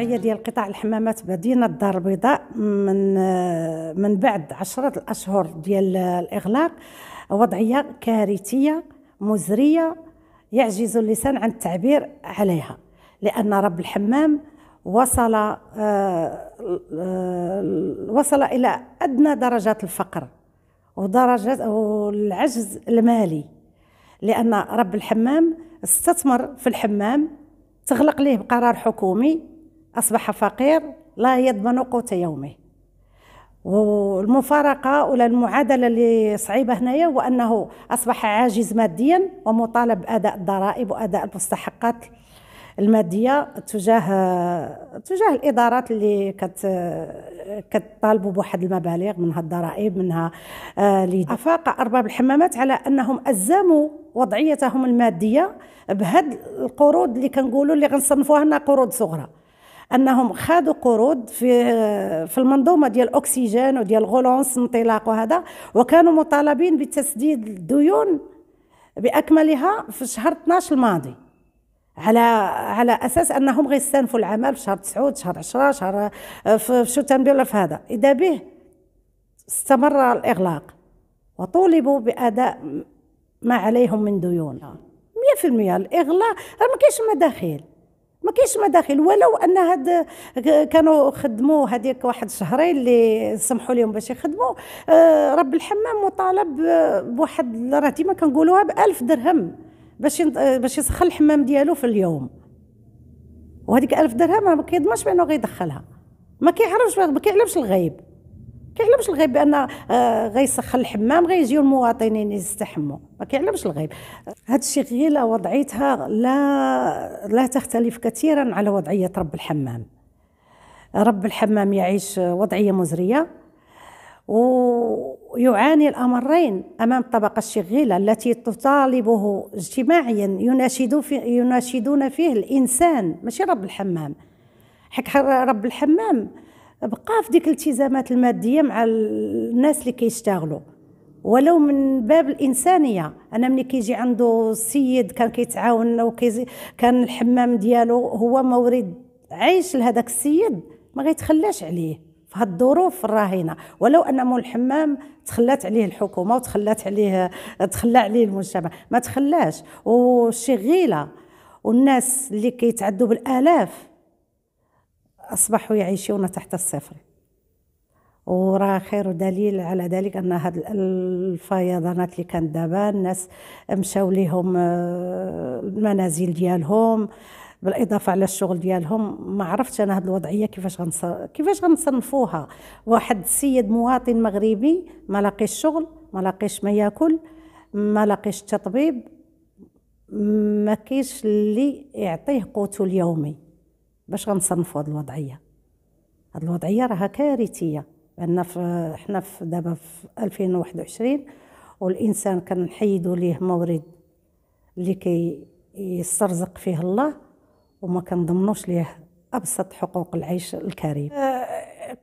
الوضعيه ديال قطاع الحمامات بدينا الدار البيضاء من من بعد عشرة الاشهر ديال الاغلاق وضعيه كارثيه مزريه يعجز اللسان عن التعبير عليها لان رب الحمام وصل آه، وصل الى ادنى درجات الفقر ودرجات والعجز المالي لان رب الحمام استثمر في الحمام تغلق ليه بقرار حكومي أصبح فقير لا يضمن قوت يومه والمفارقة ولا المعادلة اللي صعيبة هنايا هو أنه أصبح عاجز ماديا ومطالب بأداء الضرائب وأداء المستحقات المادية تجاه تجاه الإدارات اللي كت كتطالبوا بواحد المبالغ منها الضرائب منها آه، أفاق أرباب الحمامات على أنهم أزموا وضعيتهم المادية بهاد القروض اللي كنقولوا اللي غنصنفوها أنها قروض صغرى انهم خادوا قروض في في المنظومه ديال الاكسجين وديال غولونس انطلاق وهذا وكانوا مطالبين بتسديد الديون باكملها في شهر 12 الماضي على على اساس انهم غيستانفوا العمل في شهر 9 شهر 10 شهر في شتنبر ولا في هذا اذا به استمر الاغلاق وطولبوا باداء ما عليهم من ديون 100% الاغلاق ما كاينش مداخيل ما كاينش مداخل ولو ان هاد كانوا خدموا هذيك واحد شهرين اللي سمحوا لهم باش يخدموا آه، رب الحمام مطالب آه، بواحد راه ديما كنقولوها ب 1000 درهم باش آه، باش يسخن الحمام ديالو في اليوم وهذيك 1000 درهم ما كيضمنش بانه غيدخلها ما كيعرفش ما كيعلمش الغيب كيعلمش الغيب بان آه، غيسخن الحمام غيجيو المواطنين يستحموا ما كيعلمش الغيب هذا الشيء غير وضعيتها لا لا تختلف كثيرا على وضعيه رب الحمام رب الحمام يعيش وضعيه مزريه ويعاني الامرين امام الطبقه الشغيله التي تطالبه اجتماعيا يناشد في يناشدون فيه الانسان ماشي رب الحمام حك رب الحمام بقى في ديك الالتزامات الماديه مع الناس اللي كيشتغلوا ولو من باب الانسانيه انا ملي كيجي عنده سيد كان كيتعاون وكيزي كان الحمام ديالو هو مورد عيش لهذاك السيد ما غيتخلاش عليه في هاد الظروف الراهنه ولو ان مول الحمام تخلات عليه الحكومه وتخلات عليه تخلى عليه المجتمع ما تخلاش والشغيله والناس اللي كيتعدوا بالالاف أصبحوا يعيشون تحت الصفر وراه خير دليل على ذلك ان هاد الفيضانات اللي كانت دابا الناس مشاو ليهم آه، المنازل ديالهم بالاضافه على الشغل ديالهم ما عرفتش انا هاد الوضعيه كيفاش غنص... كيفاش غنصنفوها واحد السيد مواطن مغربي ما لاقيش شغل ما لاقيش ما ياكل ما لاقيش التطبيب ما كاينش اللي يعطيه قوته اليومي باش غنصنفوا هاد الوضعيه هاد الوضعيه راها كارثيه لان في حنا في دابا في 2021 والانسان كنحيدوا ليه مورد اللي كي يسترزق فيه الله وما كنضمنوش ليه ابسط حقوق العيش الكريم آه،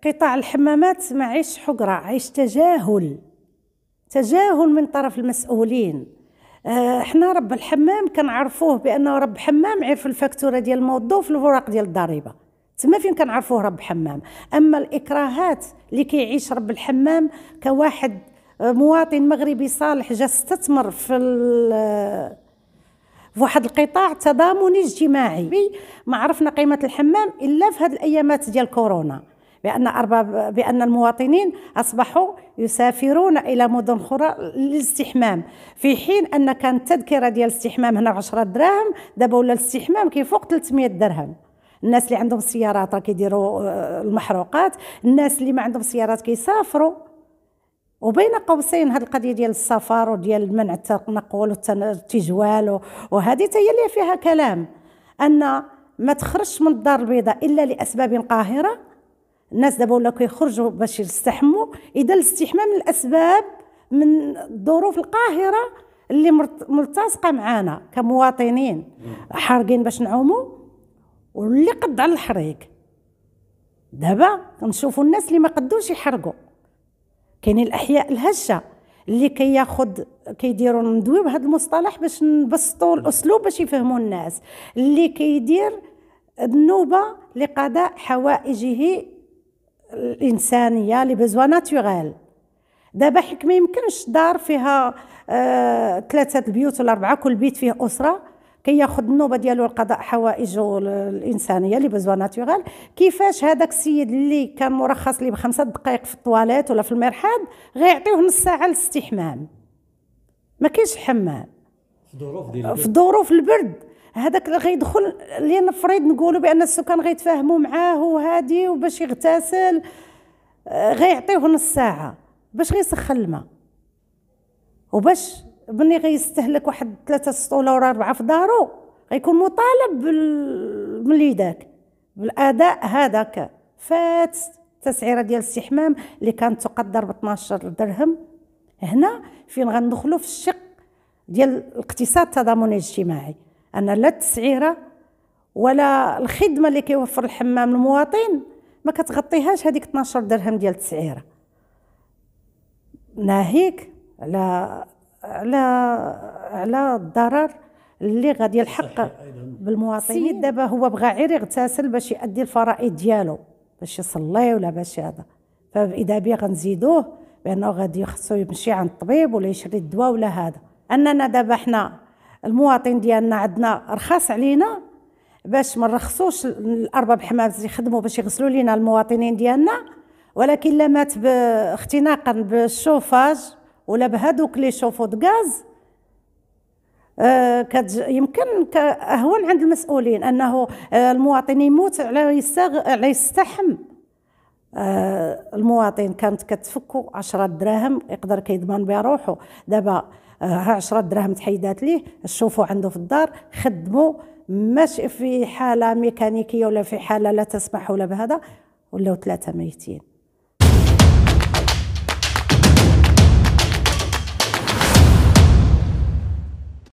قطاع الحمامات ما عيش حقره عيش تجاهل تجاهل من طرف المسؤولين احنا آه، رب الحمام كنعرفوه بانه رب حمام عرف الفاكتوره ديال الموضوع في الوراق ديال الضريبه تما فين كنعرفوه رب حمام اما الاكراهات اللي كيعيش رب الحمام كواحد آه، مواطن مغربي صالح جا استثمر في في آه، واحد القطاع تضامني اجتماعي ما عرفنا قيمه الحمام الا في هذه الايامات ديال كورونا بأن أرباب بأن المواطنين أصبحوا يسافرون إلى مدن أخرى للاستحمام في حين أن كانت التذكرة ديال الاستحمام هنا 10 دراهم دابا ولا الاستحمام كيفوق 300 درهم الناس اللي عندهم سيارات راه كيديروا آه، المحروقات الناس اللي ما عندهم سيارات كيسافروا وبين قوسين هذه القضيه ديال السفر وديال منع التنقل والتجوال وهذه حتى هي اللي فيها كلام ان ما تخرجش من الدار البيضاء الا لاسباب قاهره الناس دابا ولاو كيخرجوا باش يستحموا اذا الاستحمام الاسباب من ظروف القاهره اللي ملتصقه معانا كمواطنين حارقين باش نعوموا واللي قد على الحريق دابا كنشوفوا الناس اللي ما قدوش يحرقوا كاينين الاحياء الهشه اللي كياخذ كيديروا ندوي بهذا المصطلح باش نبسطوا الاسلوب باش يفهموا الناس اللي كيدير النوبه لقضاء حوائجه الانسانيه لي بيزوا ناتوريل دابا حيت ما يمكنش دار فيها آه ثلاثه البيوت ولا اربعه كل بيت فيه اسره كياخذ النوبه ديالو لقضاء حوائجه الانسانيه لي بزوا ناتوريل كيفاش هذاك السيد اللي كان مرخص ليه بخمسه دقائق في الطواليت ولا في المرحاض غيعطيوه نص ساعه للاستحمام ما كاينش حمام في ظروف البرد هذاك اللي غيدخل اللي نفرض نقولوا بان السكان غيتفاهموا معاه وهادي وباش يغتسل آه، غيعطيوه نص ساعه باش غيسخن الماء وباش ملي غيستهلك واحد ثلاثة سطوله ولا أربعة في دارو غيكون مطالب بال... ملي داك بالأداء هذاك فات التسعيره ديال الاستحمام اللي كانت تقدر ب 12 درهم هنا فين غندخلو في الشق ديال الاقتصاد التضامني الاجتماعي أنا لا التسعيرة ولا الخدمة اللي كيوفر الحمام المواطن ما كتغطيهاش هذيك 12 درهم ديال التسعيرة ناهيك على على على الضرر اللي غادي يلحق بالمواطن دابا هو بغى غير يغتسل باش يأدي الفرائض ديالو باش يصلي ولا باش هذا فاذا به غنزيدوه بانه غادي خصو يمشي عند الطبيب ولا يشري الدواء ولا هذا اننا دابا حنا المواطن ديالنا عندنا رخاص علينا باش ما نرخصوش الارباب حمامات يخدموا باش يغسلوا لينا المواطنين ديالنا ولكن لا مات باختناقا بالشوفاج ولا بهذوك لي شوفو دغاز آه يمكن اهون عند المسؤولين انه آه المواطن يموت على يستغ... على يستحم المواطن كانت كتفكو 10 دراهم يقدر كيضمن بها روحو دابا آه، ها 10 دراهم تحيدات ليه شوفوا عنده في الدار خدموا ماشي في حاله ميكانيكيه ولا في حاله لا تسمح ولا بهذا ولاو ثلاثه ميتين